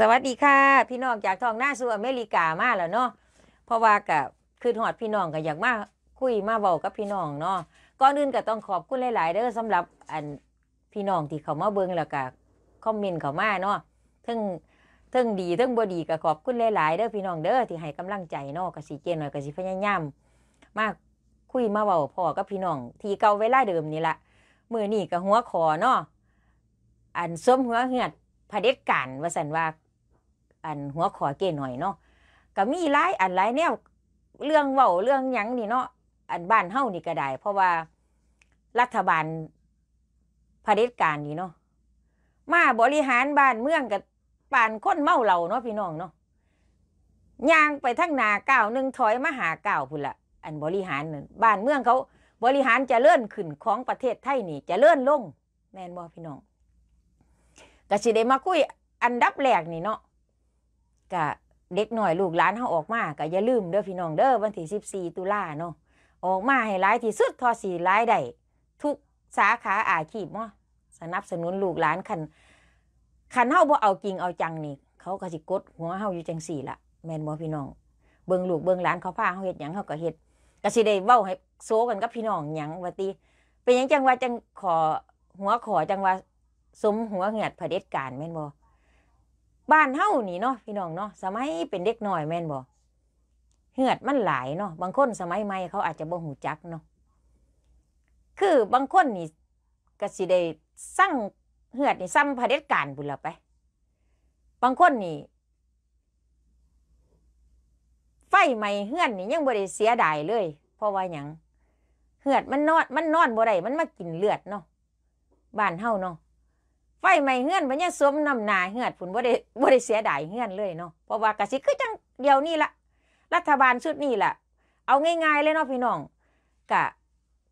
สวัสดีค่ะพี่น้องจากท้องหน้าสู่อเมริกามาแล้วเนาะเพราะว่ากับคือหอดพี่น้องก็อยากมาคุยมาเบากับพี่น้องเนาะก่อนอื่นก็ต้องขอบคุณหลายๆเด้อสำหรับอันพี่น้องที่เขามาเบิ้งแล้วก็คอมเมนต์เขามาเนาะทั้งทั้งดีทั้งบ่ดีก็ขอบคุณหลายๆเด้อพี่น้องเด้อที่ให้กำลังใจเนาะก็สิเกนหน่อยก็สิพยายาม มาคุยมาเบาพ่อกับพี่น้อง ที่เก่าเวลาเดิมนี่ละมือนี่ก็หัวคอเนาะอันสมหัวเหือดผดเด็จกันว่าสันว่าอันหัวขอเกหน่อยเนาะก็มีหลายอันหลายแนว เรื่องเว้าเรื่องยังนี่เนาะอันบ้านเฮานี่ก็ได้เพราะว่ารัฐบาลเผด็จการนี่เนาะมาบริหารบ้านเมืองกับป่านคนเมาเหล่าเนาะพี่น้องเนาะย่างไปทั้งนาเก่าหนึ่งถอยมาหาเก่าพุ่นละอันบริหารบ้านเมืองเขาบริหารจะเลื่อนขึ้นของประเทศไทยนี่จะเลื่อนลง แม่นบ่พี่น้องก็สิได้มาคุยอันดับแรกนี่เนาะะเด็กหน่อยลูกหลานเขาออกมาก็อย่าลืมเด้อพี่น้องเด้อวันที่14ตุลาเนาะออกมาให้หลายที่สุดทอสีหลายได้ทุกสาขาอาชีพมั่ะสนับสนุนลูกหลานคันคันเฮาบ่เอากริงเอาจังนี่ เขาก็สิกดหัวเฮาอยู่จังสี่ละแม่นบ่พี่น้องเบิ่งลูกเบิ่งหลานเขาพาเฮาเฮ็ดหยังเขาก็เฮ็ดก็สิได้เว้าให้โซกันกับพี่น้องหยังวัาตีเป็นหยังจังว่าจังขอหัวขอจังว่าสมหัวเหงียดเผด็จการแม่นบ่บ้านเฮานี่เนาะพี่น้องเนาะสมัยเป็นเด็กน้อยแม่นบ่เหือดมันหลายเนาะบางคนสมัยใหม่เขาอาจจะบ่หูจักเนาะคือบางคนนี่ก็สิได้สร้างเหือดนี่ซ้ำเผด็จการบุญละไป บางคนนี่ ไฟไหม้เหือดนี่ยังบ่ได้เสียดายเลย เพราะว่าหยังเหือดมันนอนมันนอนบ่ได้มันมากินเลือดเนาะบ้านเฮาเนาะไฟไหม้เฮือนบ่เนี่ยสมน้ำหนาเฮือนผุ่นบ่ได้บ่ได้เสียดายเฮือนเลยเนาะ เพราะว่ากะสิคือจังเดียวนี่ละรัฐบาลชุดนี้ละเอาง่ายๆเลยเนาะพี่น้องกะ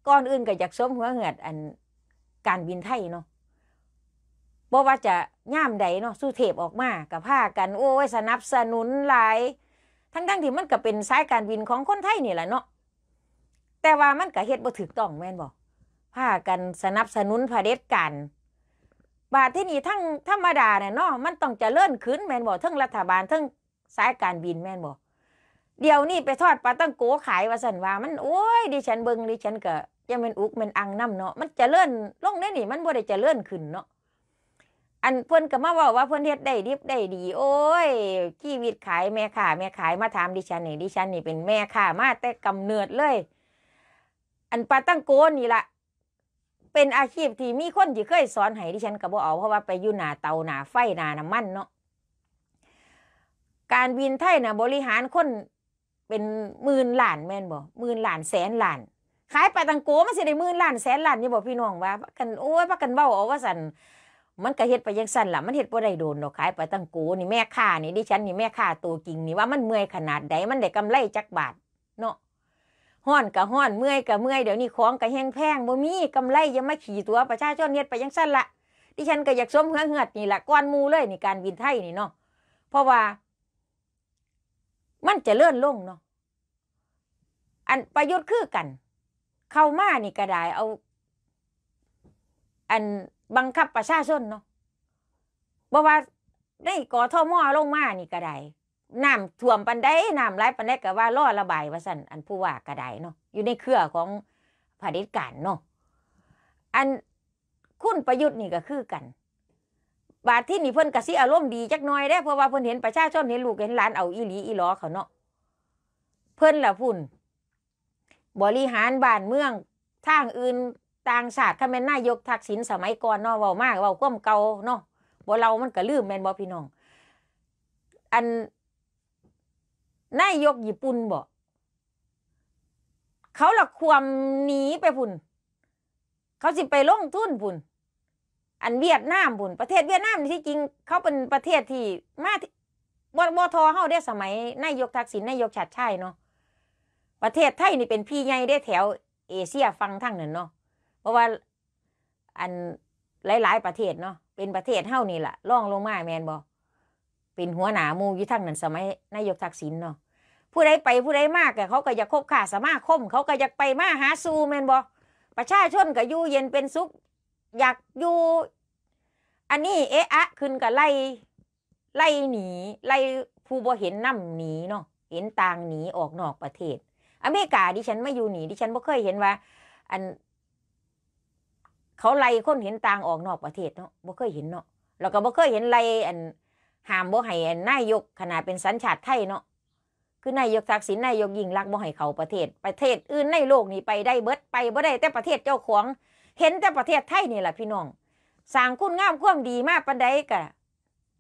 ก่อนอื่นก็อยากสมหัวเหือดอันการบินไทยเนาะบ่ว่าจะย่ามใดเนาะสู้เทพออกมากับผ้ากันโอ้ยสนับสนุนหลาย ทั้งๆทที่มันก็เป็นสายการบินของคนไทยนี่แหละเนาะแต่ว่ามันก็เฮ็ดบ่ถูกต้องแม่นบ่ผ้ากันสนับสนุนเผด็จการบาทที่นี่ทั้งธรรมดาเนี่ยเนาะมันต้องจะเลื่อนขึ้นแม่นบกทั้งรัฐบาลทั้งสายการบินแม่นบกเดี๋ยวนี้ไปทอดปลาตั้งโก้ขายวาสันว่ามัน โอ้ยดิฉันเบิงดิฉันเกดยังเป็นอุกเป็นอังน้ำเนาะมันจะเลื่อนลงได้นี่มันบ่ได้จะเลื่อนขึ้นเนาะอันเพื่อนก็มาว่าว่าเพื่อนเฮ็ดได้ดิบได้ดีโอ้ยชีวิตขายแม่ค่าแม่ขายมาถามดิฉันนี่ดิฉันนี่เป็นแม่ค่ามาแต่กำเนิดเลย อันปลาตั้งโก้นี่ละเป็นอาชีพที่มีคนที่เคยสอนให้ดิฉันกับบ่เอาเพราะว่าไปอยู่หนาเตาหนาไฟหนาน้ำมันเนาะการบินไทยนะบริหารคนเป็นหมื่นล้านแม่นบ่หมื่นล้านแสนล้าน ขาย ไปตังโกมันสิได้หมื่นล้านแสนล้านนี่บอกพี่น้องว่ากันโอ้ยพักกันเบ้าเอาว่าสันมันก็เฮ็ดไปยังสั่นล่ะมันเฮ็ดบ่ได้โดนดอกขายไปตังโกนี่แม่ค้านี่ดิฉันนี่แม่ค้าตัวจริงนี่ว่ามันเมื่อยขนาดใดมันได้กำไรจักบาทเนาะห้อนกะห้อนเมื่อยกะเมื่อยเดี๋ยวนี้ของกะแห้งแพงบ่มีกำไรยังมาขี่ตัวประชาชนเนี่ยไปยังสั้นละดิฉันก็อยากสมเฮือเหือดนี่แหละก้อนมูเลยในการบินไทยนี่เนาะเพราะว่า มันจะเลื่อนลงเนาะอันประยุทธ์คือกัน เข้ามานี่กระดายเอา อันบังคับประชาชนเนาะบอกว่าได้ก่อท่อมอลงมานี่กระดายน้ำท่วมปันได้น้ำไหลปันได้ก็ว่าล่อระบายว่าสั่นอันผู้ว่ากระไดเนาะอยู่ในเครือของผดิตการเนาะอันคุณประยุทธ์นี่ก็คือกัน บาทที่นี่เพิ่นกระซิอารมณ์ดีจักน้อยได้เพราะว่าเพิ่นเห็นประชาชนเห็นลูกเห็นหลานเอาอีหลีอีล้อเขาเนาะเพิ่นละพุ่น บริหารบ้านเมืองทางอื่นต่างชาติข้าแม่นายกทักษิณสมัยก่อนเนาะเว้ามากเว้าก้มเก่าเนาะบ่เรามันก็ลืมแม่นบ่พี่น้องอันนายกญี่ปุ่นบอกเขาหลักความหนีไปพุ่น เขาสิไปลงทุนพุ่น อันเวียดนามพุ่น ประเทศเวียดนามที่จริง เขาเป็นประเทศที่มาบอบอทอเฮาได้สมัยนายกทักษิณนายกชัดชัยเนาะ ประเทศไทยนี่เป็นพี่ใหญ่ได้แถว เอเชียฟังทั้งนั้นเนาะ เพราะว่าอันหลาย ๆ ประเทศเนาะ เป็นประเทศเฮานี่แหละล่องลงมาแมนบอกเป็นหัวหน้ามูยุ่ทั้งนั้นสมัยนายกทักษิณเนาะผู้ใดไปผู้ใดมากเขาก็อยากคบข่าสมาคม เขาก็อยากไปมาหาซูแมนบอประชาชนก็อยู่เย็นเป็นสุข อยากอยู่อันนี้ เอะอะ ขึ้นกับไล่ไล่หนีไล่ผู้บ่เห็นนํำหนีเนาะเห็นต่างหนีออกนอกประเทศ อเมริกาดิฉันไม่อยู่หนีดิฉันบ่เคยเห็นว่า อัน เขาไล่คนเห็นต่างออกนอกประเทศเนาะบ่เคยเห็นเนาะแล้วก็บ่เคยเห็นไล่อันห้ามบ่ให้นายกขนาดเป็นสัญชาติไทยเนาะคือนายกทักษิณนายกยิ่งรักบ่ให้เขาประเทศ ประเทศอื่นในโลกนี้ไปได้เบิดไปบ่ได้ แต่ประเทศเจ้าของเห็นแต่ประเทศไทยนี่แหละพี่น้อง สร้างคุณงามความดีมากปันใดกะ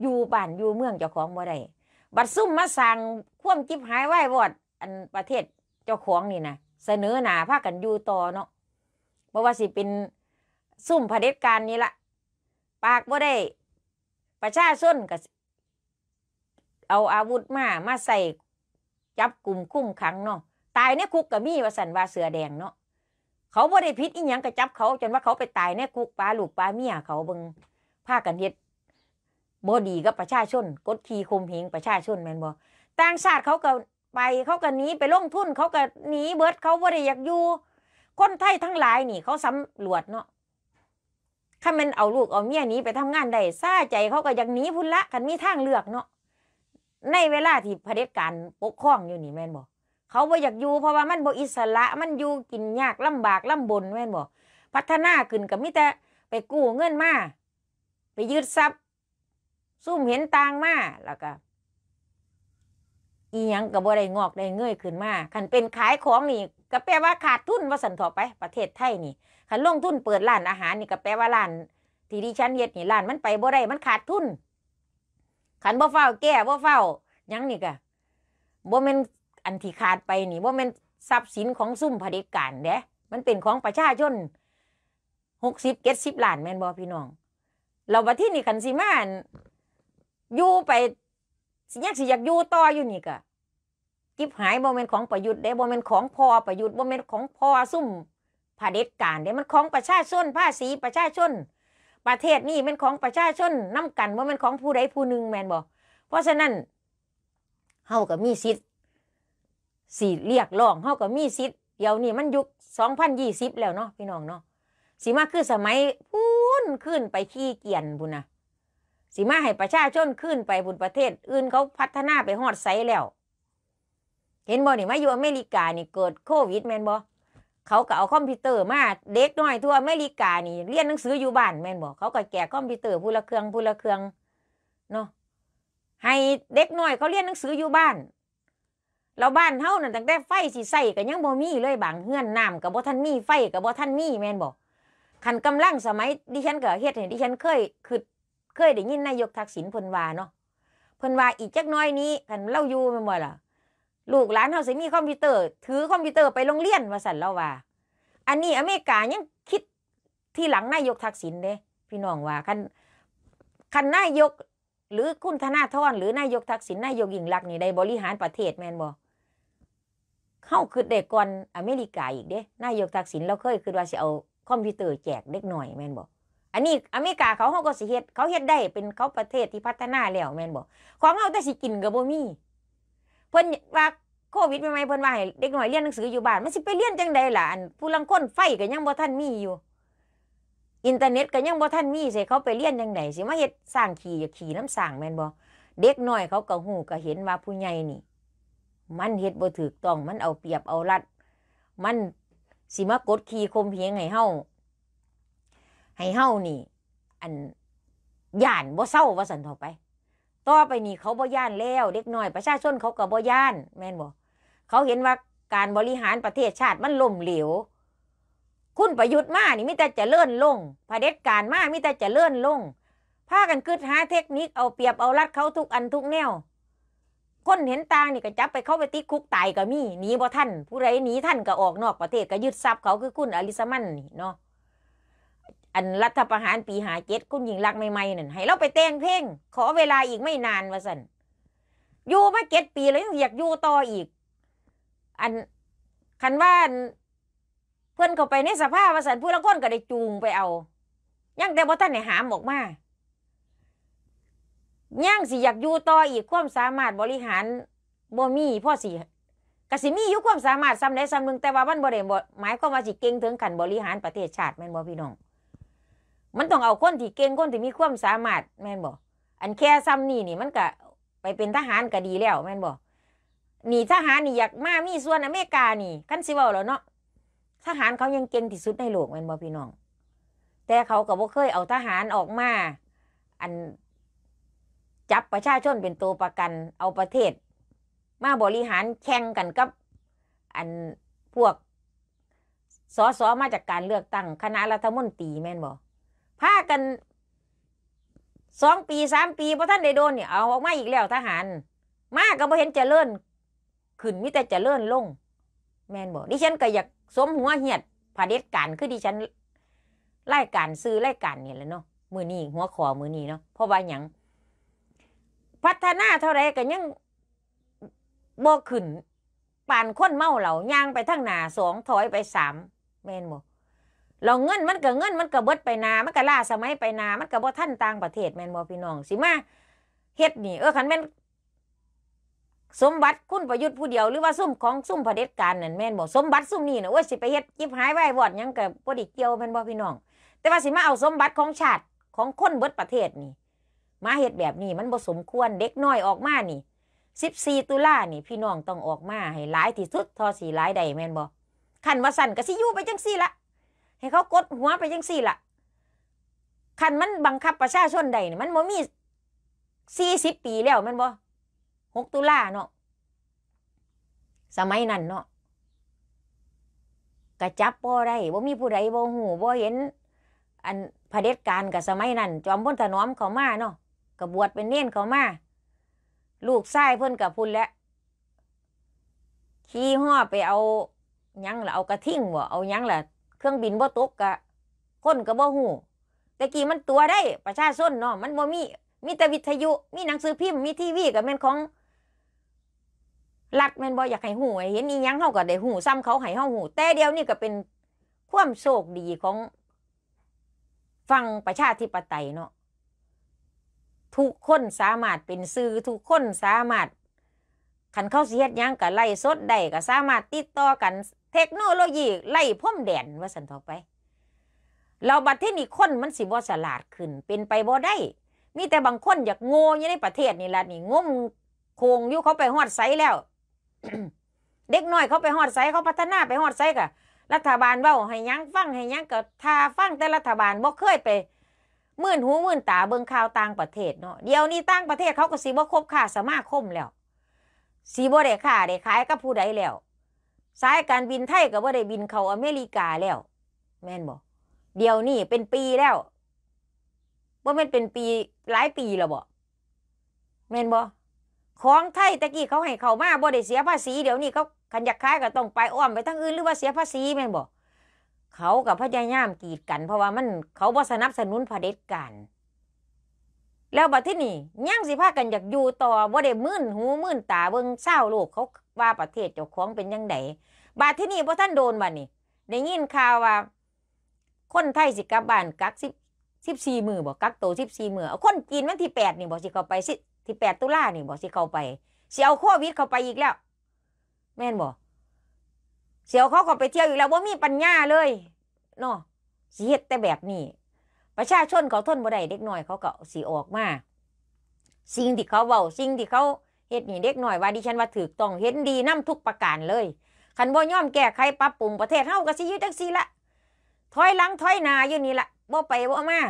อยู่บ้านอยู่เมืองเจ้าของบ่ได้บัดซุ่มมาสร้างความจิบหายไหววอด อันประเทศเจ้าของนี่นะเสนอหนาพากันอยู่ต่อเนาะบ่ว่าสิเป็นซุ่มเผด็จการนี่ละปากบ่ได้ประชาชนกับเอาอาวุธมา มาใส่จับกลุ่มคุ้มขังเนาะตายในคุกกับมีวสันวาเสือแดงเนาะเขาบ่ได้พิษอีหยังก็ะจับเขาจนว่าเขาไปตายในคุกปลาลูกปลาเมียเขาเบิงผ้ากันเฮ็ดบ่ดีกับประชาชน กดขี่ข่มเหงประชาชนแม่นบ่ต่างชาติเขาก็ไปเขาก็หนีไปลงทุนเขาก็หนีเบิดเขาบ่ได้อยากอยู่ คนไทยทั้งหลายนี่ เขาสำรวจเนาะถ้ามันเอาลูกเอาเมียหนีไปทำงานได้ซาใจเขาก็อยากหนีพุ่นละกันมีทางเลือกเนาะในเวลาที่เผด็จการปกครองอยู่นี่แม่นบอก เขาบ่อยากอยู่ เพราะว่ามันบ่อิสระมันอยู่กินยากลำบากลำบนแม่นบอกพัฒนาขึ้นกับมิแต่ไปกู้เงินมาไปยืดทรัพย์ ซุ่มเห็นต่างมาแล้วก็อีหยังกับบ่ได้งอกได้เงยขึ้นมาคันเป็นขายของนี่ ก็แปลว่าขาดทุนว่าสันถอไปประเทศไทยนี่คันลงทุนเปิดร้านอาหารนี่ ก็แปลว่าร้านที่ดิฉันเฮ็ดนี่ร้าน มันไปบ่ได้มันขาดทุนขันบ่เฝ้าแก้บ่เฝ้ายังนี่กะบ่แม่นอันที่ขาดไปนี่บ่แม่นทรัพย์สินของซุ่มเผด็จการเด้มันเป็นของประชาชนหกสิบเจ็ดสิบล้านแม่นบ่พี่น้องเราบัที่นี่ขันสิมานอยู่ไปสิยักสิอยากอยู่ต่ออยู่นี่กะกิบหายบ่แม่นของประยุทธ์เด้บ่แม่นของพอประยุทธ์บ่แม่นของพอซุ่มเผด็จการเด้มันของประชาชนภาษีประชาชนประเทศนี้เป็นของประชาชนน้ากันว่าเป็นของผู้ใดผู้หนึ่งแมนบอกเพราะฉะนั้นเฮากับมีสิทธิ์สีเรียกร้องเฮากับมีสิทธิ์เดี๋ยวนี้มันยุคสองพันยี่สิบแล้วเนาะพี่น้องเนาะสีมาคือสมัยพูนขึ้นไปขี้เกียนบุญนะสีมาให้ประชาชนขึ้นไปบุญประเทศ อื่นเขาพัฒนาไปฮอดไซแล้ว เห็นบ่นี่มาอยู่อเมริกานี่เกิดโควิดแมนบอกเขาก็เอาคอมพิวเตอร์มาเด็กน้อยทั่วอเมริกานี่เรียนหนังสืออยู่บ้านแม่นบอกเขาก็แกะคอมพิวเตอร์พูละเครื่องพูละเครื่องเนาะให้เด็กน้อยเขาเรียนหนังสืออยู่บ้านเราบ้านเท่านั้นตั้งแต่ไฟสีใส่กบยังบ่มีเลยบางเฮือนน้ำกับบ่ท่านมีไฟกับบ่ท่านมีแม่นบอกขันกำลังสมัยดิฉันก็เฮ็ดเห็นดิฉันเคยคือเคยได้ยินนายกทักษิณเพิ่นว่าเนาะเพิ่นว่าอีกจักน้อยนี้ขันเล่าอยู่แม่นบ่ล่ะลูกหลานเขาสิมีคอมพิวเตอร์ถือคอมพิวเตอร์ไปโรงเรียน ว่าสันเลาวว่า อันนี้อเมริกายังคิดที่หลังนายกทักษิณเด้ พี่น้องว่าคันคันนายกหรือคุณธนาธรหรือนายกทักษิณนายกยิ่งลักษณ์นี่ได้บริหารประเทศแมนบอเข้าคือเด็กก่อนอเมริกาอีกเด้นายกทักษิณเราเคยคือว่าสิเอาคอมพิวเตอร์แจกเด็กหน่อยแมนบอกอันนี้อเมริกาเขาเขาก็สิเฮ็ดเขาเฮ็ดได้เป็นเขาประเทศที่พัฒนาแล้วแมนบอกองเอาแต่สิกินกับบ่มี เพิ่นว่าโควิดไ่หม่เพิ่นว่าให้เด็กน้อยเรียนหนังสืออยู่บ้านมันสิไปเรียนจังไดล่ะอันผู้ลังคนไฟก็ยังบ่ทันมีอยู่ อินเทอร์เน็ตก็ยังบ่ทันมีสิเขาไปเรียนจังไดสิมาเฮ็ดสร้างขี่อยขี่น้ำสร้างแม่นบ่เด็กน้อยเขาก็หูก็เห็นว่าผู้ใหญ่นี่ มันเฮ็ดบ่ถูกต้องมันเอาเปรียบเอารัดมันสิมากดขี่คมเหงให้เฮาให้เฮานี่ อันย่านบ่เศร้าว่าสันต่อไปต่อไปนี่เขาบ่ย่านแล้ว เด็กน้อยประชาชนเขาก็บ่ย่านแม่นบ่เขาเห็นว่าการบริหารประเทศชาติมันล่มเหลว คุณประยุทธ์มานี่มิแต่จะเลื่อนลงเด็จการมามิแต่จะเลื่อนลงพากันคืดหาเทคนิคเอาเปรียบเอารัดเขาทุกอันทุกแนว คนเห็นตางนี่ก็จับไปเข้าไปติคุกตายก็มีหนีบ่ท่านผู้ไรหนีท่านก็ออกนอกประเทศก็ยึดทรัพย์เขาคือคุณอลิสมันนี่เนาะ อันรัฐประหารปีหาเจ็ดคุณหญิงรักใหม่ๆนั่น ให้เราไปแต่งเพลงขอเวลาอีกไม่นานวะาสันอยู่มาเจ็ดปีแล้วอยากอยู่ต่ออีกอัน คันว่าเพื่อนเขาไปในสภาพว่าสันผู้ละคนก็ได้จูงไปเอา ยังแต่บ่ท่านได้หามออกมาย่างสิอยากอยู่ต่ออีกความสามารถบริหารบ่มีพ่อสิกสิมีอยู่ความสามารถซ้ำใดซ้ำหนึ่งแต่ว่ามันบ่ได้บ่หมายความว่าสิเก่งถึงขันบริหารประเทศชาติแม่นบ่พี่น้อง มันต้องเอาคนที่เก่งคนที่มีความสามารถ แม่นบ่อันแค่ซ้ำนี่นี่มันก็ไปเป็นทหารก็ดีแล้วแม่นบ่หนีทหารนี่อยากมามีส่วนอเมริกานี่กันสิเว้าแล้วเนาะทหารเขายังเก่งที่สุดในโลกแม่นบ่พี่น้อง แต่เขาก็บ่เคยเอาทหารออกมา อัน จับประชาชนเป็นตัวประกัน เอาประเทศ มาบริหารแข่งกัน กับ อันพวกสอสอมาจากการเลือกตั้งคณะรัฐมนตรีแม่นบ่พากันสองปี สามปีพอท่านได้โดนเนี่ยเอาออกมาอีกแล้วทหาร มากก็บ่เห็นเจริญขึ้นมิแต่จะเลื่อนลง แมนบอกดิฉันก็อยากสมหัวเหียดผาเด็ดการคือดิฉันไล่การซื้อไล่การเนี่ยแหละเนาะมือนี้หัวขอมือนี้เนาะเพราะว่าหยังพัฒนาเท่าไรก็ยังบกขึ้นป่านคนเมาเหล่าย่างไปทั้งหนาสองถอยไปสามแมนบอกเราเงินมันก็เงินมันก็เบิดไปนามันก็ล่าสมัยไปนามันก็บ่ท่านต่างประเทศแมนบอกพี่น้องสิมาเฮ็ดนี่เออคันแมนสมบัติคุณประยุทธ์ผู้เดียวหรือว่าซุ่มของซุ่มเผด็จการนั่นแม่นบอกสมบัติซุ่มนี่นะโอ้ยสิไปเฮ็ดยิบหายไว้วอดยังกับพอดีเกี่ยวแม่นบอกพี่น้อง แต่ว่าสิมาเอาสมบัติของชาติของคนเบิดประเทศนี่ มาเฮ็ดแบบนี้มันบ่สมควรเด็กน้อยออกมานี่สสิบี่ตุลานี่ พี่น้องต้องออกมา ให้หลายที่สุดทอสีหลายใดแม่นบอกขันว่าสั่นก็สิยู่ไปจังซี่ละให้เขากดหัวไปจังซี่ละขันมันบังคับประชาชนใดนี่มันบ่มี่สสีิบปีแล้วแม่นบอกหกตุลาเนาะ สมัยนั้นเนาะกระจับบ่ได้บ่มีผู้ใดบ่หูบ่เห็น อันเผด็จการกับสมัยนั้น จอมพลถนอมเขามาเนาะ กระบวดเป็นเน่นเขามาลูกชายเพิ่นกับพุ่นแล้วขี่ห่อไปเอายังละเอากระทิ้งบ่เอายังละเครื่องบินบ่ตกกะคนก็บ่หูแต่กี้มันตัวได้ ประชาชนเนาะ มันบ่มีมีแต่วิทยุ มีหนังสือพิมพ์ มีทีวีกับแม่นของรักแม่นบ่อยากให้หูเห็นอีหยังเขาก็ได้หูซ้ำเขาให้เขาหูแต่เดียวนี่ก็เป็นความโชคดีของฝั่งประชาธิปไตยเนาะทุกคนสามารถเป็นสื่อทุกคนสามารถขันเข้าเสียดยังกับไล่สดได้ก็สามารถติดต่อกัน เทคโนโลยีไล่พ่มแดนว่าสันทอกไป เราบัดที่นี่คนมันสิบ่สลาดขึ้น เป็นไปบ่ได้ มีแต่บางคนอยากโง่ยังในประเทศนี่ละนี่งมโคงอยู่เขาไปหอดไซแล้วเด็กน้อยเขาไปหอดไซเขาพัฒนาไปหอดไซกะรัฐบาลเบ้า ให้ยั้งฟังให้ยั้งก็ทาฟังแต่รัฐบาลบ่เคยไปมื่นหูมื่นตาเบิ่งข่าวต่างประเทศเนาะเดี๋ยวนี้ต่างประเทศเขาก็สีบ่คบค่าสมาคมแล้วสีบ่ได้ค่าได้ขายกับผู้ใดแล้วสายการบินไทยก็บ่ได้บินเข้าอเมริกาแล้ว แม่นบ่เดี๋ยวนี้เป็นปีแล้วบ่แม่นเป็นปีหลายปีแล้วบ่แม่นบ่ของไทยตะกี้เขาให้เขามาบ่ได้เสียภาษีเดี๋ยวนี้เขาขันอยากขายก็ต้องไปอ้อมไปทั้งอื่นหรือว่าเสียภาษีแม่บอกเขากับพญายามกีดกัน เพราะว่ามันเขาบ่สนับสนุนเผด็จการ แล้วบัดที่นี่ย่างสิพากันอยากอยู่ต่อบ่ได้มื่นหูมื่นตาเบิ่งเศร้าโลกเขาว่าประเทศเจ้าของเป็นยังไงบาดที่นี่พอท่านโดนบัดนี่ได้ยินข่าวว่าคนไทยสิกลับบ้านกักสิบสิบสี่มือบอกกักโตสิบสี่มือคนจีนวันที่แปดนี่บอกสิเขาไปสิที่แปดตุลานี่บอกสิเข้าไปเสียวโควิดเข้าไปอีกแล้ว แม่นบอกเสียวเขาก็ไปเที่ยวอีกแล้วว่ามีปัญญาเลยเนาะสิเฮ็ดแต่แบบนี้ประชาชนเขาทนบ่ได้เด็กน้อยเขาก็สีออกมาสิ่งที่เขาเวาสิ่งที่เขาเฮ็ดนี่เด็กน้อย ว่าดิฉันว่าถูกต้องเห็นดีนำทุกประการเลยขันบ่ยอมแก้ไขปรับปรุงประเทศเฮาก็สิอยู่จังซี่ละถอยหลังถอยหน้าอยู่นี่ละบ่ไปบ่มา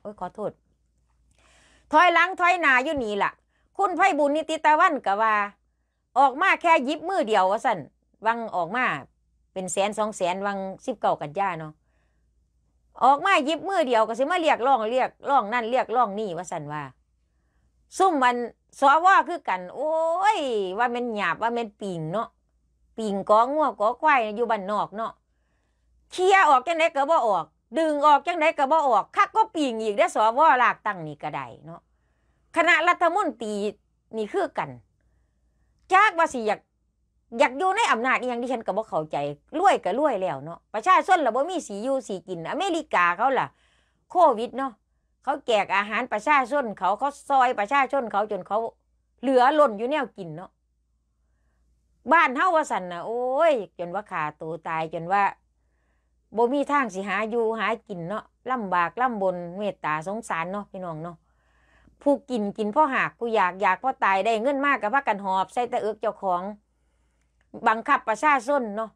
โอ้ยขอโทษถอยหลังถอยหนาอยู่นี่ล่ะ คุณไพ่บุญนิติตะวันกะว่า ออกมาแค่ยิบมือเดียวว่าสั่นวังออกมาเป็นแสนสองแสนวังสิบเก่ากันย่าเนาะออกมายิบมือเดียวก็สิมาเรียกร้องเรียกร้องนั่นเรียกร้องนี่ว่าสั่นว่า ซุ่มมันสวว่าคือกัน โอ้ยว่ามันหยาบว่ามันปิงเนาะปิงกอง้วกอควายอยู่บ้านนอกเนาะเคลียออกแคงไหนก็บ่ออกดึงออกจังไดก็บ่ออกคักก็ปีงอีกได้สวลากตั้งนี่ก็ได้เนาะคณะรัฐมนตรีนี่คือกัน จากว่าสิอยากอยากอยู่ในอำนาจอีหยังที่ฉันก็บ่เข้าใจรวยก็รวยแล้วเนาะประชาชนลระบ่ มีสีอยู่สีกินอเมริกาเขาล่ะ โควิดเนาะเขาแจกอาหารประชาชน เขาเขาซอยประชาชน เขาจนเขาเหลือล้นอยู่แนวกินเนาะบ้านเฮาว่าสันนะโอ้ยจนว่าขาตัวตายจนว่าบ่มีทางสิหาอยู่หากินเนาะลำบากลำบนเมตตาสงสารเนาะพี่น้องเนาะผู้กินกินพ่อหากผู้อยากอยากพ่อตายได้เงินมากกับพักกันหอบ ใส่ตะเอือกเจ้าของ บังคับประชาชนเนาะ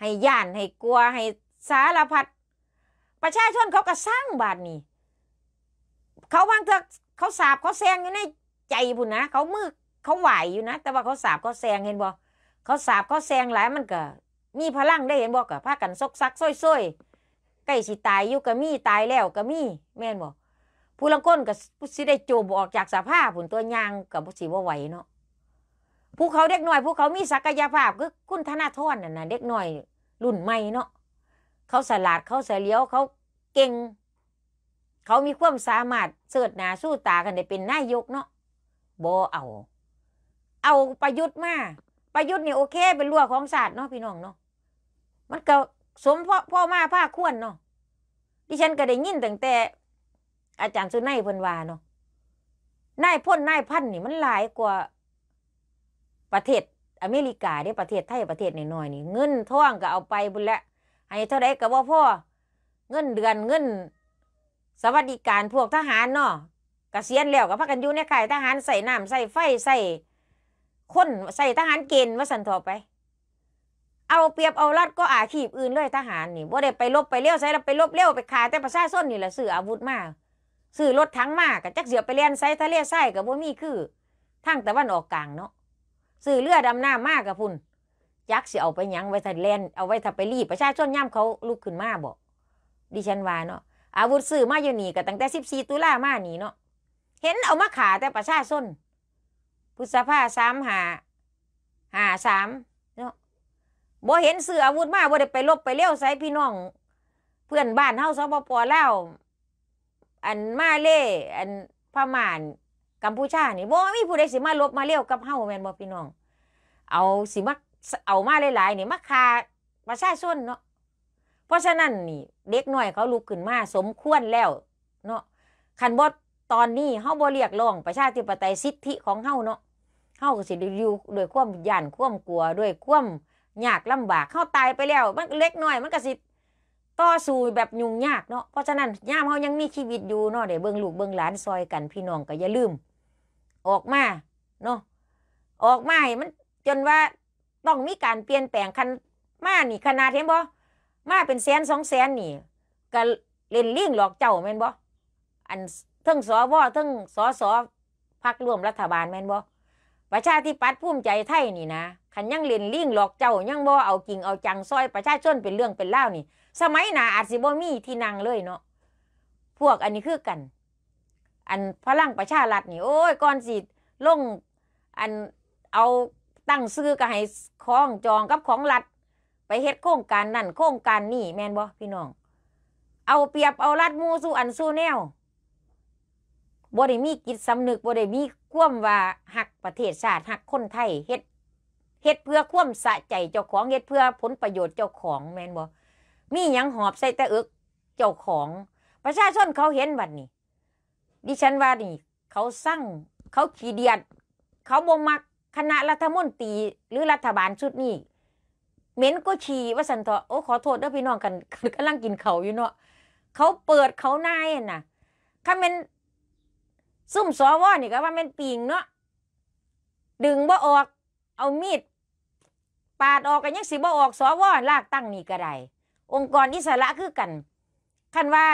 ให้ย่านให้กลัวให้สารพัด ประชาชนเขาก็สร้างบาทนี่เขาบางเถอะเขาสาบเขาแซงอยู่ใน ใจพุ่นนะเขามือเขาไหวอยู่นะ แต่ว่าเขาสาบเขาแซงเห็นบ่เขาสาบเขาแซงหลายมันก็มีพลังได้เห็นบอกกับพากันซกซักซ้อยๆใกล้สิตายอยู่ก็มีตายแล้วก็มี แม่นบอกผู้ลังก้นก็สิได้จูบออกจากสภาพผุนตัวยางกับสิว่าไหวเนาะผู้เขาเด็กหน่อยผู้เขามีศักยภาพคือคุณธนาทอนน่ะนะเด็กหน่อยรุ่นใหม่เนาะเขาสลาดเขาเสลียวเขาเก่งเขามีความสามารถเสิร์ชหนาสู้ตากันได้เป็นนายกเนาะบอเอา เอาประยุทธ์มาประยุทธ์เนี่ยโอเคเป็นรัวของศาสตร์เนาะพี่น้องเนาะมันก็สมพ่อพ่อมาผ้าควนเนาะดิฉันก็ได้ยินตั้งแต่ อาจารย์สุนัยเพิ่นว่าเนาะนายพ่นนายพันนี่มันหลายกว่าประเทศอเมริกาเนี่ยประเทศไทยประเทศน้อยๆนี่เงินท่องก็เอาไปบุญละให้เท่าไรก็บ่พ่อเงินเดือนเงิน สวัสดิการพวกทหารเนาะเกษียณแล้วก็พักกันอยู่ในค่ายทหารใส่น้ำใส่ไฟใส่คนใส่ทหารเกณฑ์วาสันทอไปเอาเปรียบเอารัดก็อาขีพอื่นเลยทหารนี่บ่ได้ไปลบไปเลี้ยวใส่เราไปลบเลี้ยวไปขาแต่ประชาชนนี่แหละสื่ออาวุธมากสื่อรถทั้งมากกับจักเสียไปเลียนไซทะเลไซกับบ่มีคือทั้งตะวันออกกลางเนาะสื่อเลือดำหน้ามากกับพุ่นยักษ์สยเอาไปยังไว้ทัเลนเอาไว้ทับไปรีบประชาชนย่ำเขาลุกขึ้นมาบอกดิฉันว่าเนาะอาวุธสื่อมาอยู่นี่กับตั้งแต่สิบสี่ตุลามานี่เนาะเห็นเอามาขาแต่ประชาชนพุทธภาสามหาหาสามบ่เห็นเสืออาวุธมาบ่ได้ไปลบไปเลี้ยวใส่พี่น้อง เพื่อนบ้านเฮาสปปลาวอันมาเล่อันพม่านกัมพูชา นี่บ่มีผู้ใดสิมาลบมาเลี้ยวกับเฮาแม่นบ่พี่น้อง เอาสิมาเอามาหลายๆนี่มาคาประชาชนเนาะเพราะฉะนั้นนี่ เด็กหน่อยเขาลุกขึ้นมาสมควรแล้ว เนาะคันบ่ตอนนี้เฮาบ่เรียกร้องประชาธิปไตยสิทธิของเฮาเนาะเฮาก็สิได้อยู่ด้วยความย่านความกลัวด้วยความยากลำบากเข้าตายไปแล้วมันเล็กน้อยมันก็สิต่อสู้แบบยุ่งยากเนาะเพราะฉะนั้นย่ามเขายังมีชีวิตอยู่เนาะเดี๋ยวเบิ้งลูกเบิ้งหลานซอยกัน พี่น้องก็อย่าลืม ออกมาเนาะออกมาให้มันจนว่าต้องมีการเปลี่ยนแปลงคันมานี่ขนาดเห็นบ่มาเป็นแสนสองแสนนี่ ก็เล่นลิ่งหลอกเจ้าแม่นบ่อันทั้งสวทั้งสสพักร่วมรัฐบาลแม่นบ่ประชาธิปัตย์ภูมิใจไทยนี่นะขันยังเลียนลิ่งหลอกเจ้า ยังบ่เอากิ่งเอาจังซอยประชาชนเป็นเรื่องเป็นเล่านี่สมัยหนาอาจสิบ่มีที่นั่งเลยเนาะพวกอันนี้คือกัน อันพลังประชารัฐนี่โอ้ยก่อนสิลงอันเอาตั้งซื้อก็ให้คล้องจองกับของรัฐไปเฮ็ดโครงการนั่นโครงการนี่แม่นบ่พี่น้อง เอาเปรียบเอารัดมูสู่อันสู่แนวบริดมีกิจสำนึกบริดมีคว่มว่าหักประเทศชาติหักคนไทยเฮ็ดเฮ็ดเพื่อคว่มสะใจเจ้าของเฮ็ดเพื่อผลประโยชน์เจ้าของแมนบ่มียังหอบใส่แต่อึกเจ้าของประชาชนเขาเห็นบัดนี้ ดิฉันว่านี่ เขาสั่งเขาขี้เดียด เขาบ่มักคณะรัฐมนตรีหรือรัฐบาลชุดนี้เหม็นก็ฉี่ว่าสันเถาะโอ้ขอโทษเด้อพี่น้องกันกำลังกินเขาอยู่เนาะเขาเปิดเขานายน่ะคำเป็นซุ่มสวอนี่ก็ว่าเป็นปิงเนาะดึงบ่ออกเอามีดปาดออกกันยังสิบ่ออกสวอลากตั้งนี่ก็ได้องค์กรอิสระคือกันขันว่า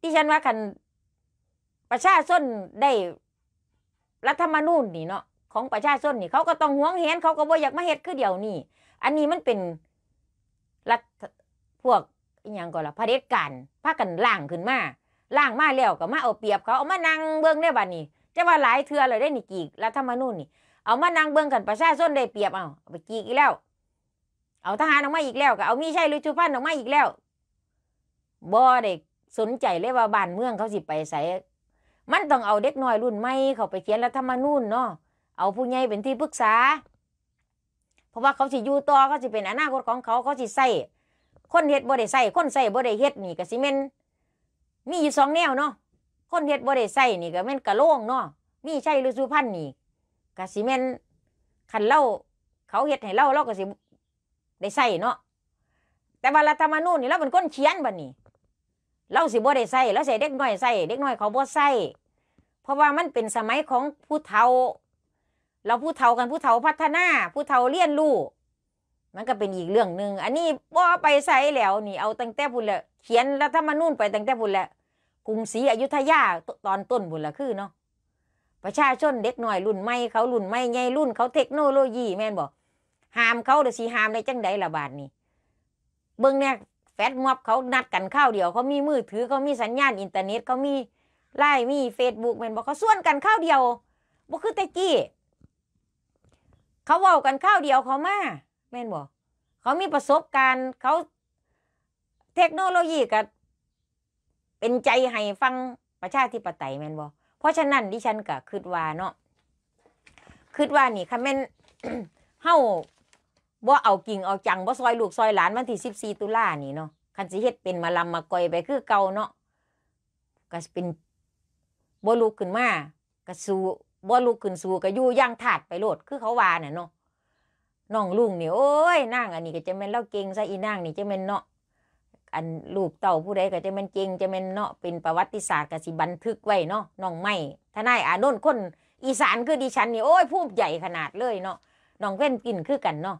ที่ฉันว่าขันประชาชนได้รัฐธรรมนูญนี่เนาะของประชาชนนี่ เขาก็ต้องห่วงเห็นเขาก็บ่อยากมาเฮ็ดคือเดียวนี่อันนี้มันเป็นรัฐพวกอย่างก่อนละเผด็จการพากันล่างขึ้นมาล่างมาแล้วก็มาเอาเปรียบเขาเอามานั่งเบิ้งได้บ้านี่จะว่าหลายเทือเลยได้นี่กีกรัฐธรรมนูญนี่ เอามานั่งเบิ้งกันประชาชนได้เปรียบเอาไปกีกอีกแล้ว เอาทหารออกมาอีกแล้วก็เอามีใช่ลุชุพันออกมาอีกแล้วบ่ได้สนใจเลยว่าบ้านเมืองเขาสิไปใส่มันต้องเอาเด็กน้อยรุ่นใหม่เขาไปเขียนรัฐธรรมนูญเนาะเอาผู้ใหญ่เป็นที่ปรึกษา เพราะว่าเขาสิอยู่ต่อเขาสิเป็นอนาคตของเขาเขาสิใส่คนเฮ็ดบ่ได้ใส่คนใส่บ่ได้เฮ็ดนี่ก็สิเม่นมีอยู่สองแนวเนาะคนเฮ็ดบ่ได้ใส่นี่ก็แม่นกระโล่งเนาะมีใช่ฤดูพันพุ์นี่ก็สิแม่นคันเล่าเขาเฮ็ดให้เล่าเราก็สิได้ใส่เนาะแต่ว่ารัฐธรรมนูญนี่เราเป็นคนเขียนบัดนี้เราสิบ่ได้ใส่เราใส่เด็กน้อยใส่เด็กน้อยเขาบ่ใส่เพราะว่ามันเป็นสมัยของผู้เฒ่าเราผู้เฒ่ากันผู้เฒ่าพัฒนา ผู้เฒ่าเรียนรู้มันก็เป็นอีกเรื่องหนึ่งอันนี้บ่ไปใส่แล้วนี่เอาตั้งแต่พุ่นละเขียนรัฐธรรมนูญไปตั้งแต่พุ่นละกรุงศรีอยุธยาตอนต้นบุญละคือเนาะประชาชนเด็กหน่อยรุ่นไม่เขารุ่นไม่ไงรุ่น เขาเทคโนโลยี แม่นบอกหามเขาเดี๋ยวสีหามในจังใดละบาดนี่เบื้องเนี่ยแฟดมอบเขานัดกันข้าวเดียว เขามีมือถือเขามีสัญญาณอินเทอร์เน็ตเขามีไลน์มีเฟซบุ๊กแม่นบอกเขาส่วนกันข้าวเดียวบ่คือตะกี้เขาเว้ากันข้าวเดียวเขามาแม่นบอกเขามีประสบการณ์เขาเทคโนโลยีกับเป็นใจให้ฟังประชาธิปไตยแมนบกเพราะฉะนั้นดิฉันก็คิดว่าเนาะคิดว่านี่ค่ะแม่นเฮ้าบ่เอากิ่งเอาจังบ่ซอยลูกซอยหลานวันที่สสิบี่ตุลานี่เนาะคันสิเฮ็ดเป็นมาลำมาก่อยไปคือเก่าเนาะ ก็เป็นบ่ลูกขึ้นมาก็สู้บ่ลูกขึ้นสู้ก็อยู่ย่างถาดไปโลด คือเขาว่าน่ยเนาะน้องลุงนี่โอ้ยนางอันนี้ก็จะแม่นเล่าเก่งซะอีนางนี่จะแม่นเนาะอันลูกเต่าผู้ใดก็จะเป็นเ่งจะเป็นเนาะเป็นประวัติศาสตร์กสิบันทึกไว้เนาะน้องไม่ทนายอานนท์คน อีสานคือดิฉันนี่โอ้ยพูดใหญ่ขนาดเลยเนาะน้องเว้นกินคือกันเนาะ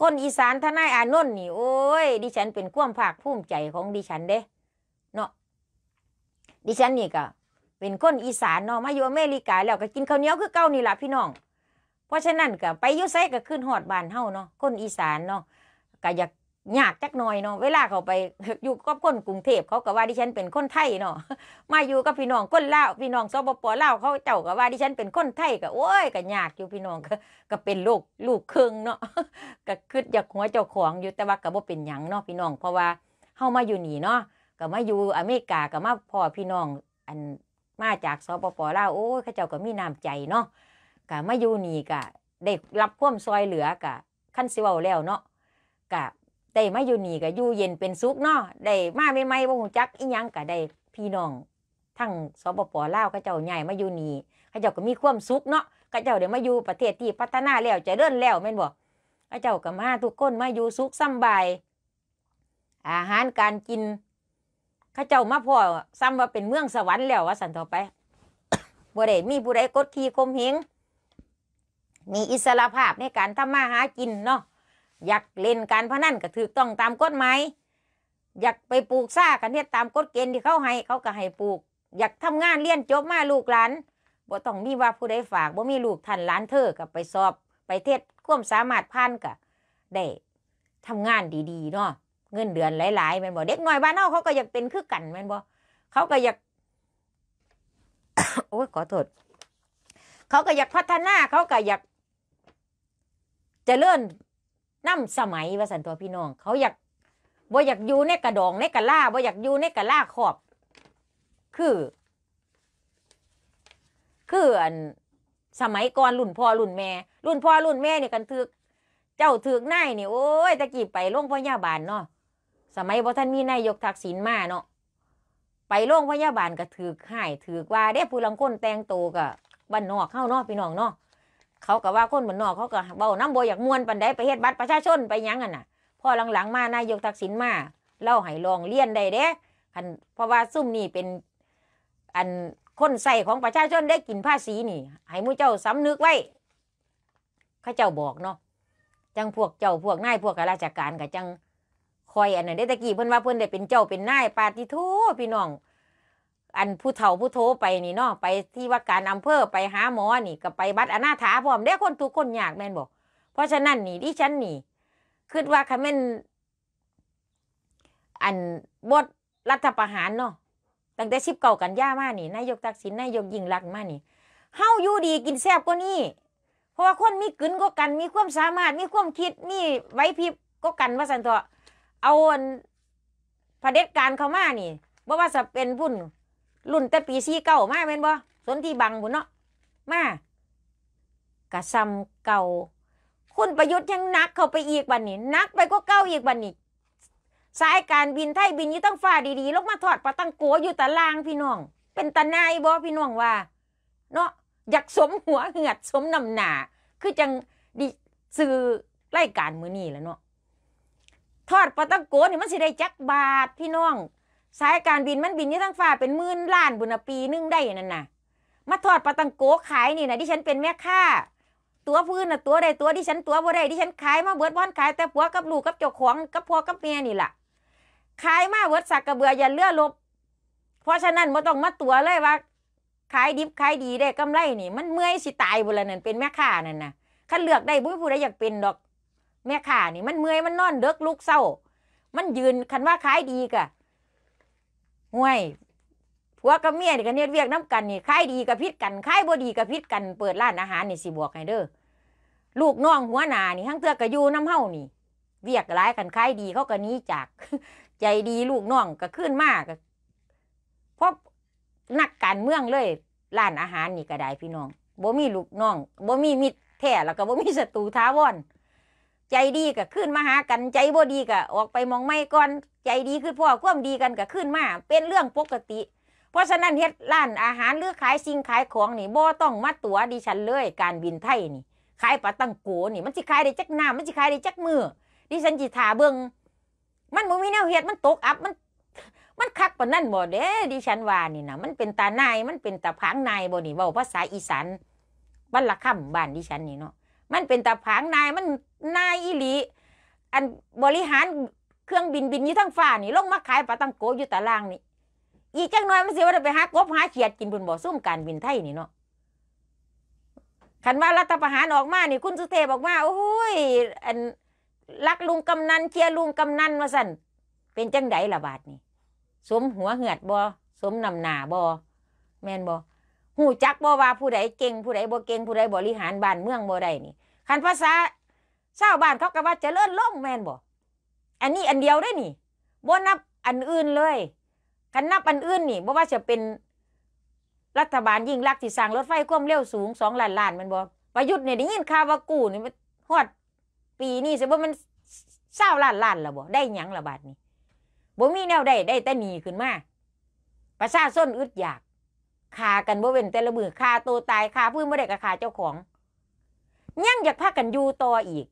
คนอีสานทนายอานนท์นี่โอ้ย ดิฉันเป็นความภาคภูมิใจของดิฉันเด้เนาะดิฉันนี่ก็เป็นคนอีสานเนาะมาอยู่อเมริกาแล้ว ก็กินข้าวเหนียวคือเก้านี่ละพี่น้องเพราะฉะนั้นก็ไปยุ่ไซก็ขึ้นหอดบานเฮ้าเนาะคนอีสานเนาะก็อยากยากจักหน่อยเนาะเวลาเขาไปอยู่กับคนกรุงเทพเขาก็ว่าดิฉันเป็นคนไทยเนาะมาอยู่กับพี่น้องคนลาวพี่น้องสปปลาวเขาเจ้าก็ว่าดิฉันเป็นคนไทยก็โอ้ยก็ยากอยู่พี่น้องก็ก็เป็นลูกลูกครึ่งเนาะก็คิดอยากหัวเจ้าของอยู่แต่ว่าก็บ่เป็นหยังเนาะพี่น้องเพราะว่าเฮามาอยู่นี่เนาะก็มาอยู่อเมริกาก็มาพ่อพี่น้องอันมาจากสปปลาวโอ้ยเขาเจ้าก็มีน้ำใจเนาะก็มาอยู่นี่ก็ได้รับความซอยเหลือก็ขั้นสิเว้าแล้วเนาะก็ได้มาอยู่นี่ก็อยู่เย็นเป็นสุขเนาะได้มาไม่ไม่บ่หูจัก อีหยังก็ได้พี่น้อง ทั้งสปปลาวเขาเจ้าใหญ่มาอยู่นี่เขาเจ้าก็มีความสุขเนาะเขาเจ้าเดี๋ยวมาอยู่ประเทศที่พัฒนาแล้วจะเดิ่นแล้วแม่นบ่เขาเจ้าก็มาทุกคนมาอยู่สุขสบายอาหารการกิน เขาเจ้ามาพ่อซ้ำว่าเป็นเมืองสวรรค์แล้วว่าสันต่อไปบ่ได้มีผู้ใดกดขี่ข่มเหงมีอิสระภาพในการทำมาหากินเนาะอยากเล่นการพนันก็ถือต้องตามกฎหมายอยากไปปลูกซ่ากันเนี่ยตามกฎเกณฑ์ที่เขาให้ เขาก็ให้ปลูกอยากทำงานเลี้ยงจบมาลูกหลานบ่ต้องมีว่าผู้ใดฝากบ่มีลูกทันหลานเธอกับไปสอบไปเทศควมสามารถพันกับได้ทำงานดีๆเนาะเงินเดือนหลายๆแม่นบ่เด็กน้อยบ้านเฮาเขาก็อยากเป็นคือกันแม่นบ่เขาก็อยากโอ้ยขอโทษเขาก็อยากพัฒนาเขาก็อยากจะเลื่อนน้ำสมัยว่าสันตัวพี่น้อง เขาอยากบ่อยากอยู่ในกระดองในกระล่าบ่อยากอยู่ในกระล่าขอบ คือ คืออันสมัยก่อนรุ่นพ่อรุ่นแม่ รุ่นพ่อรุ่นแม่เนี่ยกันถือเจ้าถือนายนี่โอ้ยตะกี้ไปโรงพยาบาลเนาะสมัยบ่ท่านมีนายกทักษิณมาเนาะไปโรงพยาบาลก็ถือหายถือว่าได้ผู้ลังคนแต่งโตกับบ้านนอกเข้าเนาะพี่น้องเนาะเขาก็ว่าคนเหมือนนอก เขาก็เบาน้ำโบอยากมวนปันได้ไปเฮ็ดบัตรประชาชนไปยังอ่ะน่ะ พอหลังๆมานายกทักษิณมาเล่าให้ลองเลี่ยนได้เด้คันเพราะว่าซุ่มนี่เป็นอันคนใส่ของประชาชนได้กินภาษีนี่ให้มู้เจ้าสำนึกไว้ข้าเจ้าบอกเนาะจังพวกเจ้าพวกนายพวกข้าราชการกับจังคอยอันนั้นได้ตะกี้เพิ่นว่าเพิ่นได้เป็นเจ้าเป็นนายปาฏิทูพี่น้องอันผู้เฒ่าผู้โทไปนี่เนาะไปที่ว่าการอำเภอไปหาหมอนี่ ก็ไปบัดอนาถาพร้อมได้คนทุกคนยากแม่นบอกเพราะฉะนั้นนี่ดิฉันนี่คิดว่าคนแม่นอันบทรัฐประหารเนาะตั้งแต่ชิบเก่ากันย่ามานี่นายกตักสินนายกยิ่งรักมานี่เฮาอยู่ดีกินแซ่บก็นี่ เพราะว่าคนมีกึนก็กันมีความสามารถ มีความคิด มีไว้พริบก็กัน ว่าสันเถอะเอาอันเผด็จการเขามานี่บ่ว่าจะเป็นพุ่นรุ่นแต่ปีซี่เก่ามาเป็นบ่ สนที่บังบุญเนาะ มากระซำเก่า คุณประยุทธ์ยังนักเข้าไปอีกบันนี้นักไปก็เก้าอีกบันนี้สายการบินไทยบินยี่ต้องฟ้าดีๆ ลงมาถอดปะตั้งโกอยู่ตะลางพี่น้อง เป็นตะนายบ่พี่น้องว่า เนาะอยากสมหัวเหือดสมนำหนา คือจังดิซื้อไล่การมือนี่แหละเนาะ ทอดปะตั้งโกนี่มันสิได้จักบาทพี่น้องสายการบินมันบินอยู่ทั้งฟ้าเป็นหมื่นล้านบุญปีนึงได้นั่นน่ะ มาทอดปลาตังโกขายนี่นะที่ฉันเป็นแม่ค้าตัวพื้นน่ะตัวใดตัวที่ฉันตัวบ่ได้ที่ฉันขายมาเบิดบ้านขาย แต่ผัวกับลูกกับเจ้าของกับพ่อกับเมียนี่แหละขายมาเบิดสักกระเบืออย่าเลือลบเพราะฉะนั้นมาต้องมาตัวเลยว่า ขายดิบขายดีได้กำไรนี่มันเมื่อยสิตายบุญนั่นเป็นแม่ค้านั่นน่ะคันเลือกได้บุ้ยผู้ใดอยากเป็นดอก แม่ค้านี่มันเมื่อยมันนอนเด็กลูกเศร้า มันยืนคันว่าขายดีกะห่วย ผัวกับเมียนี่ก็เน็ดเวียกน้ำกันนี่ค่ายดีกับพิษกันค่ายบ่ดีกับพิษกัน เปิดร้านอาหารนี่สิบวกให้เด้อ ลูกน้อง หัวหน้านี่ทั้งเตือกับยูน้ำเฮานี่ เวียกร้ายกันค่ายดีเขาก็นี้จาก ใจดีลูกน้องก็ขึ้นมากเพราะนักการเมืองเลยร้านอาหารนี่ก็ได้พี่น้องบ่มีลูกน้องบ่มีมิตรแท้แล้วก็บ่มีศัตรูท้าวอนใจดีกับขึ้นมาหากันใจบ่ดีกับออกไปมองไม่ก่อนใจดีขึ้นพ่อความดีกันกับขึ้นมา เป็นเรื่องปกติ เพราะฉะนั้นเฮ็ดร้านอาหารหรือขายสิ่งขายของนี่บ่ต้องมาตัวดิฉันเลยการบินไทยนี่ขายปลาตังโกนี่มันสิขายได้จักน้ำมันสิขายได้จักมือดิฉันจิถาเบิงมันบ่มีแนวเฮ็ดมันตกอับมันมันคักปานนั้นบ่เด้ ดิฉันว่านี่นะมันเป็นตานายมันเป็นตาผางนายบ่นี่ เว้าภาษาอีสานบ้านละค่ำบ้านดิฉันนี่เนาะมันเป็นตาผางนายมันนายอิลี อันบริหารเครื่องบินบินอยู่ทั้งฟ้านี่ลงมาขายปลาตังโกอยู่ตาราง นี่อีจังน้อยมันสียว่าไปหากบหาเขียดกินบนบ่อซุ่มการบินไทยนี่เนาะขันว่ารัฐประหารออกมานี่ คุณสุเทพบอกว่าโอ้ยอันรักลุงกำนันเชียร์ลุงกำนันมาสั่นเป็นจังไดละบาทนี่สมหัวเหือดบอสมนำหนาบอแมนบอหูจักบอว่าผู้ใดเก่งผู้ใดบ่เก่งผู้ใดบริหารบ้านเมืองบ่ได้นี่ขันภาษาชาวบ้านเขาก็ว่าจะเื่อนล่งแมนบ่อันนี้อันเดียวได้นี่บ่นับอันอื่นเลยคันนับอันอื่นนี่บ่ว่าจะเป็นรัฐบาลยิ่งรักที่สร้างรถไฟความเร็วสูงสองล้านล้านมันบ่ประยุทธ์เนี่ยได้ยินข่าวว่ากู้นี่มันฮอดปีนี้สิบ่มันเศร้าล้านล้านละบ่ได้หยังละบาดนี่บ่มีแนวได้ ได้แต่หนีขึ้นมา ประชาชนอึดอยากฆ่ากันบ่เว้นแต่ละมือฆ่าตัวตายฆ่าพื้นบ่ได้ก็ฆ่าเจ้าของ ยังอยากพากันอยู่ต่ออีก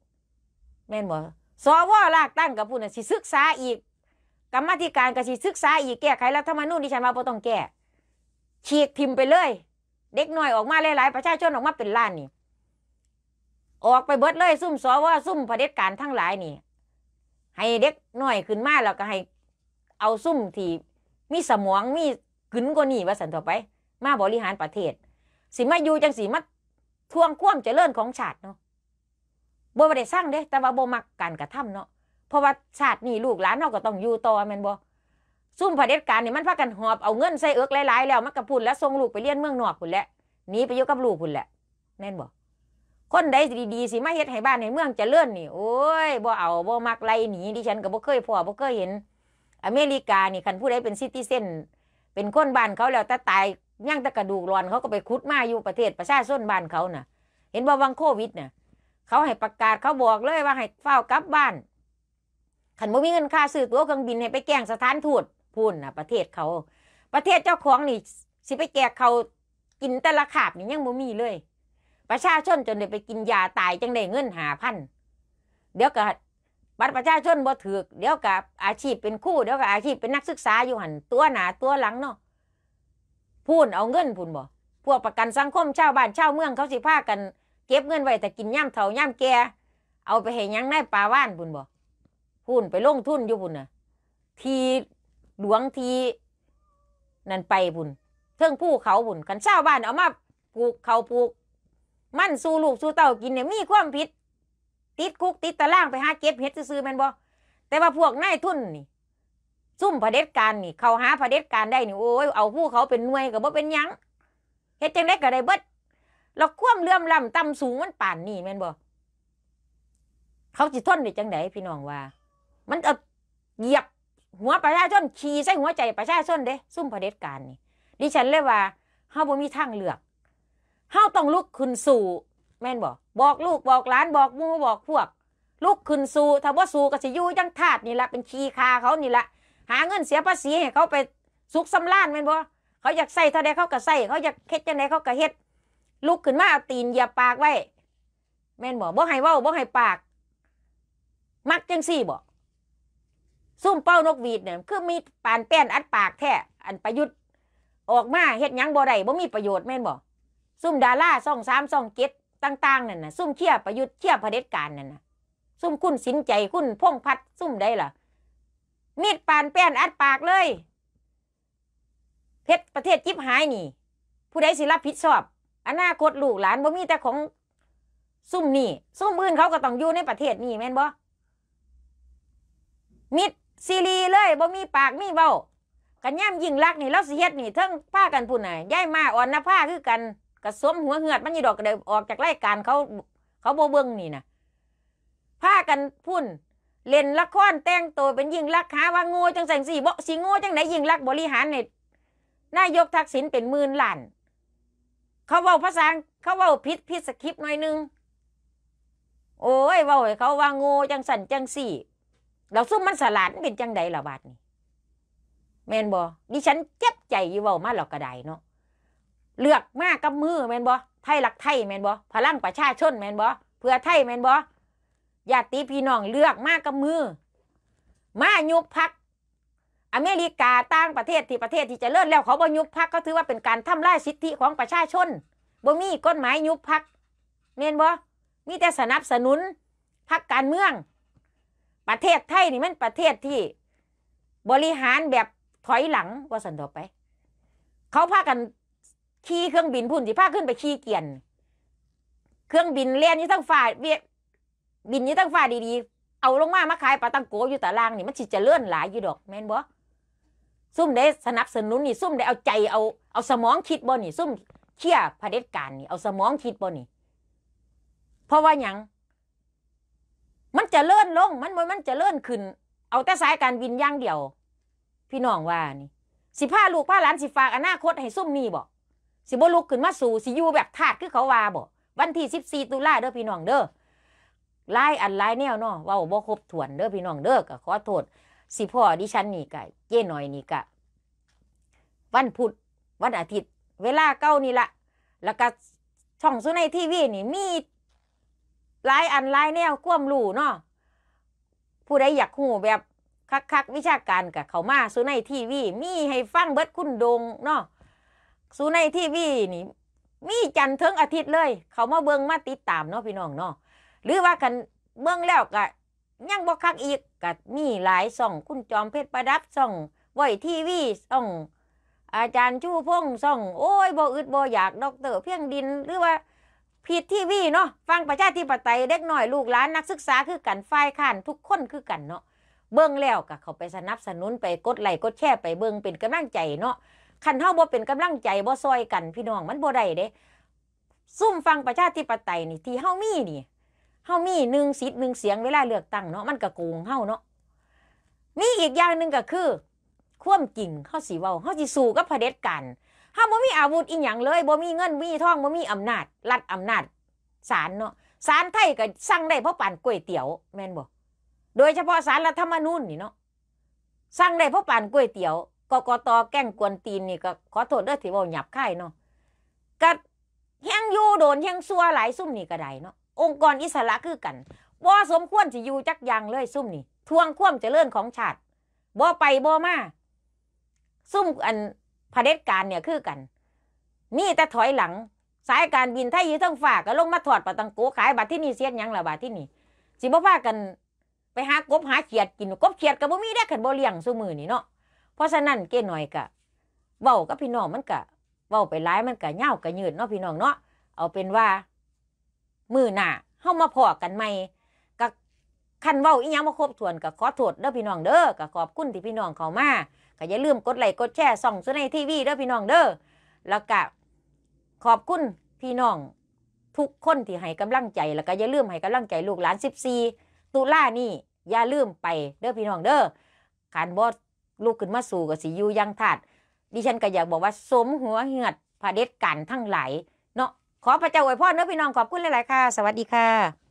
แม่นบ่สวลากตั้งกับผู้นั้นสิศึกษาอีกกรรมธิการก็สิศึกษาอีกแก้ไขรัฐธรรมนูญดิฉันว่าบ่ต้องแก้ฉีกทิมไปเลย เด็กน้อยออกมาหลายๆประชาชนออกมาเป็นล้านนี่ออกไปเบิดเลย ซุ่มสวซุ่มเผด็จการทั้งหลายนี่ ให้เด็กน้อยขึ้นมาแล้วก็ให้เอาซุ่มที่มีสมองมีขึ้นกว่านี่ว่าสันต่อไป มาบริหารประเทศ สิมาอยู่จังสีมาทวงความเจริญของชาติเนาะบ่ได้สร้างเด้ แต่ว่าบ่มักการกระทำเนาะเพราะว่าชาตินี้ลูกหลานเนาก็ต้องอยู่ต่อแม่นบ่ซุ่มเผด็จการนี่มันพากันหอบเอาเงินใส่เอิกหลายๆแล้วมันก็พุ่นแล้วส่งลูกไปเรียนเมืองนอกพุ่นแหละหนีไปอยู่กับลูกพุ่นแหละแม่นบ่คนใดดีๆสิมาเฮ็ดให้บ้านให้เมืองเจริญนี่โอ้ยบ่เอาบ่มักไล่หนีดิฉันก็บ่เคยพอบ่เคยเห็น อเมริกานี่คันผู้ใดเป็นซิติเซนเป็นคนบ้านเขาแล้วแต่ตายย่างตะกระดูกรอนเขาก็ไปคุดมาอยู่ประเทศประชาชนบ้านเขาน่ะ เห็นบ่วังโควิดน่ะเขาให้ประกาศเขาบอกเลยว่าให้เฝ้ากลับบ้านขันบ่มีเงินค่าซื้อตั๋วเครื่องบินให้ไปแก่งสถานทูตพูนนะประเทศเขา ประเทศเจ้าของนี่สิไปแกกเขากินแต่ละขาบนี่ยังบ่มีเลย ประชาชนจนได้ไปกินยาตายจังได้เงินหาพันเดี๋ยวกบบัตรประชาชนบ่ถือเดี๋ยวกับอาชีพเป็นคู่เดี๋ยวกับอาชีพเป็นนักศึกษาอยู่หันตัวหนาตัวหลังเนาะพูนเอาเงินพูนบ่ พวกประกันสังคมชาวบ้านชาวเมืองเขาสิพากันเก็บเงินไว้แต่กินย่ำเถาย่ำแก เอาไปเห้ยังได้ปลาว่านบุญบ่พุ่นไปลงทุนอยู่บุญน่ะ ทีหลวงทีนั่นไปบุญ เทิงผู้เขาบุญกันชาวบ้านเอามาปลูกเขาปลูก มั่นสู้ลูกสู้เต่ากินเนี่ยมีความผิด ติดคุกติดตะล่างไปหาเก็บเฮ็ดซื้อแม่นบ่ แต่ว่าพวกนายทุนนี่ ซุ่มผด็จการนี่ เขาหาผด็จการได้นี่ โอ้ยเอาผู้เขาเป็นหน่วยก็บ่เป็นยังเฮ็ดจังได้ก็ได้เบิดแล้วความเลื่อมล้ำต่ำสูงมันป่านนี่แม่นบ่เขาจิทนได้จังไดพี่น้องว่า มันเอาเหยียบหัวประชาชนขี่ใส่หัวใจประชาชนเด้ซุ่มเผด็จการนี่ดิฉันเลยว่าเฮาบ่มีทางเลือกเฮาต้องลุกขึ้นสู่แม่นบ่บอกลูกบอกหลานบอกมูบอกพวกลุกขึ้นสู่ถ้าว่าสู่ก็สิอยู่จังทาดนี่ละเป็นขี้คาเขานี่ละหาเงินเสียภาษีให้เขาไปสุขสำราญแม่นบ่เขาอยากใส่เท่าใดเขาก็ใส่เขาอยากเฮ็ดจังไดเขาก็เฮ็ดลุกขึ้นมาเอาตีนหยยาปากไว้ แม่นบอกบ่ให้ว่าบ่ให้ปาก มักจังซี่บอกซุ่มเป้านกหวีดเนี่ยคือมีปานแป้นอัดปากแท้อันประยุทธ์ ออกมาเฮ็ดยังบ่ได้บ่มีประโยชน์แม่นบอกซุ่มดาราซ่องสามซ่องเก็ดต่าง ๆ นั่นน่ะ ซุ่มเชี่ยประยุทธ์เชี่ยเด็จการนั่นน่ะซุ่มคุณสินใจ คุณพงพัด ซุ่มได้ล่ะ มีดปานแป้นอัดปากเลยเพชรประเทศจิบหายนี่ ผู้ใดสิรับผิดชอบอนาคตลูกหลานบ่ มีแต่ของซุ่มนี่ ซุ่มอื่นเขาก็ต้องอยู่ในประเทศนี่แม่นบ่ มิดซีรีเลยบ่ มีปากมีเบ้ากันย่ำยิงรักนี่เราสียดนี่เทั้งผ้ากันผ่นไหนย่ายมาอ่อนนะผ้าคือกันกระสวมหัวเหือดมันยี่ดอกกระเดออกจากรายการเขาเขาโบเบิ้งนี่นะผ้ากันพุ่นเล่นละครแต่งตัวเป็นยิงรักหาว่าโง่จังแสงสีบ่สีโง่จังไหนยิงรักบริหารเนี่ยนายกทักษิณเป็นหมื่นล้านเขาเว้าภาษาเขาเว้าพิษพิษสคริปหน่อยนึงโอ้ยเว้าให้เขาว่าโง่จังสันจังสี่เราซุ่มมันสลาดเป็นจังใดละบาดนี่แมนบอดิฉันเจ็บใจอยู่เว้ามาหรอกกระไดเนาะเลือกมากกับมือแมนบอไทยหลักไทยแมนบอพลังประชาชน แมนบอเพื่อไทยแมนบอญาติพี่น้องเลือกมากกับมือ มายุบพักอเมริกาตั้งประเทศที่ประเทศที่จะเลิศแล้วเขาบอยุบพักก็ถือว่าเป็นการทำลายสิทธิของประชาชนบ่มีกฎหมายยุบพักเมนบ่มีแต่สนับสนุนพักการเมืองประเทศไทยนี่มันประเทศที่บริหารแบบถอยหลังว่าสันตดอไป เขาพากันขี่เครื่องบินพุ่นสิพาขึ้นไปขี่เกียน เครื่องบินเลี้ยนยี่ต้องฝ่าเวียบินยี่ต้องฝ่าดี ๆ เอาลงมามาขายปลาตังโกอยู่ตะลางนี่มันจิจะเลื่อนหลายอยู่ดอกแม่นบ่ซุ่มได้สนับสนุนนี่ซุ่มได้เอาใจเอาเอาสมองคิดบ่นี่ซุ่มเชี่ยเด็จการนี่เอาสมองคิดบ่นี่ เพราะว่าอย่างมันจะเลื่อนลง มันมันจะเลื่อนขึ้น เอาแต่สายการบินย่างเดียว พี่น้องว่านี่สิผ้าลูกผ้าหลานสิฝากอนาคต ให้ซุ่มนี่บ่สิบ่ลุกขึ้นมาสู่สิอยู่แบบทาดคือเขาว่าบ่วันที่สิบสี่ตุลาเด้อพี่น้องเด้อไล่อันไล่แนวเนาะว่าบ่ครบถ้วนเด้อพี่น้องเด้อก็ขอโทษสิพ่อดิฉันนี่กะเย่หน่อยนี่กะวันพุธวันอาทิตย์ เวลาเก้านี่ละแล้วก็ช่องสุในทีวีนี่มีหลายอันหลายแนวควมรู้เนาะผู้ใดอยากหูแบบคักคักวิชาการกับเขามาสุในทีวี มีให้ฟังเบิดคุณดงเนาะสุในทีวีนี่ มีจันทร์ถึงอาทิตย์เลย เขามาเบิงมาติดตามเนาะพี่น้องเนาะหรือว่ากันเบิงแล้วกะยังบอกคักอีกมีหลายส่อง คุณจอมเพชรประดับส่องไวทีวีส่อง อาจารย์ชูพง์ส่อง โอ้ยบ่อึดบ่อยากดอกเตอร์เพียงดินหรือว่าผิดทีวีเนาะฟังประชาธิปไตย เด็กหน่อยลูกหลาน นักศึกษาคือกันฝ่ายข้าน ทุกคนคือกันเนาะเบิ้งแล้วก็เขาไปสนับสนุนไปกดไลค์กดแชร์ ไปเบิ้งเป็นกำลังใจเนาะขันเท่าบ่เป็นกำลังใจบ่ซอยกันพี่น้องมันบ่ได้เด้ ซุ่มฟังประชาธิปไตยนี่ที่เฮามีนี่เฮามีหนึ่งสิทธิ์หนึ่งเสียงเวลาเลือกตั้งเนาะมันก็โกงเฮาเนาะมีอีกอย่างหนึ่งก็คือ ควมกิิงเฮาสิเว้าเฮาสิสู้กับเผด็จการเฮาบ่มีอาวุธอีหยังเลยบ่มีเงินมีทองบ่มีอำนาจรัฐอำนาจศาลเนาะศาลไทยก็สั่งได้เพราะปั่นก๋วยเตี๋ยวแม่นบ่โดยเฉพาะศาลรัฐธรรมนูญนี่เนาะสั่งได้เพราะปั่นก๋วยเตี๋ยวกกตแก้งกวนตีนนี่ก็ขอโทษเด้อที่เว้าหยาบคายเนาะก็แฮงอยู่โดนแฮงซัวหลายซุ่มนี่ก็ได้เนาะองค์กรอิสระคือกันบ่สมควรสิอยู่จักยางเลยซุ่มนี่ทวงควมเจริญของชาติบ่ไปบ่มาซุ่มอันเผด็จการเนี่ยคือกันมีแต่ถอยหลัง สายการบินไทยยืดทั้งฝากก็ลงมาถอดปะตังโกขายบัตรที่นี่เสียดยังละบาทที่นี่สิบ่พากันไปหากบหาเขียดกินกบเขียดกับบ่มีได้ขันบ่เลี้ยงซุ้มือนี่เนาะ เพราะฉะนั้นเกหน่อยกะเว้ากับพี่น้องมันกะเว้าไปร้ายมันกะเง่ากะยืดเนาะพี่น้องเนาะ เอาเป็นว่ามือหน้าเฮามาพอกันใหม่กับคันเว้าอีหยังบ่ครบถ้วนก็ขอโทษเด้อพี่น้องเด้อก็ขอบคุณที่พี่น้องเข้ามาก็อย่าลืมกดไลค์กดแชร์ส่องสุในทีวี เด้อพี่น้องเด้อแล้วก็ขอบคุณพี่น้อง ทุกคนที่ให้กำลังใจ แล้วก็อย่าลืมให้กำลังใจลูกหลาน 14ตุลานี่อย่าลืมไปเด้อพี่น้องเด้อขันบอสลูกขึ้นมาสู่กับสียูยังถาดดิฉันก็อยากบอกว่าสมหัวเหือดพาเด็ดกันทั้งหลายเนาะขอพระเจ้าอวยพรเนื้อพี่น้องขอบคุณหลาย ๆ ค่ะ สวัสดีค่ะ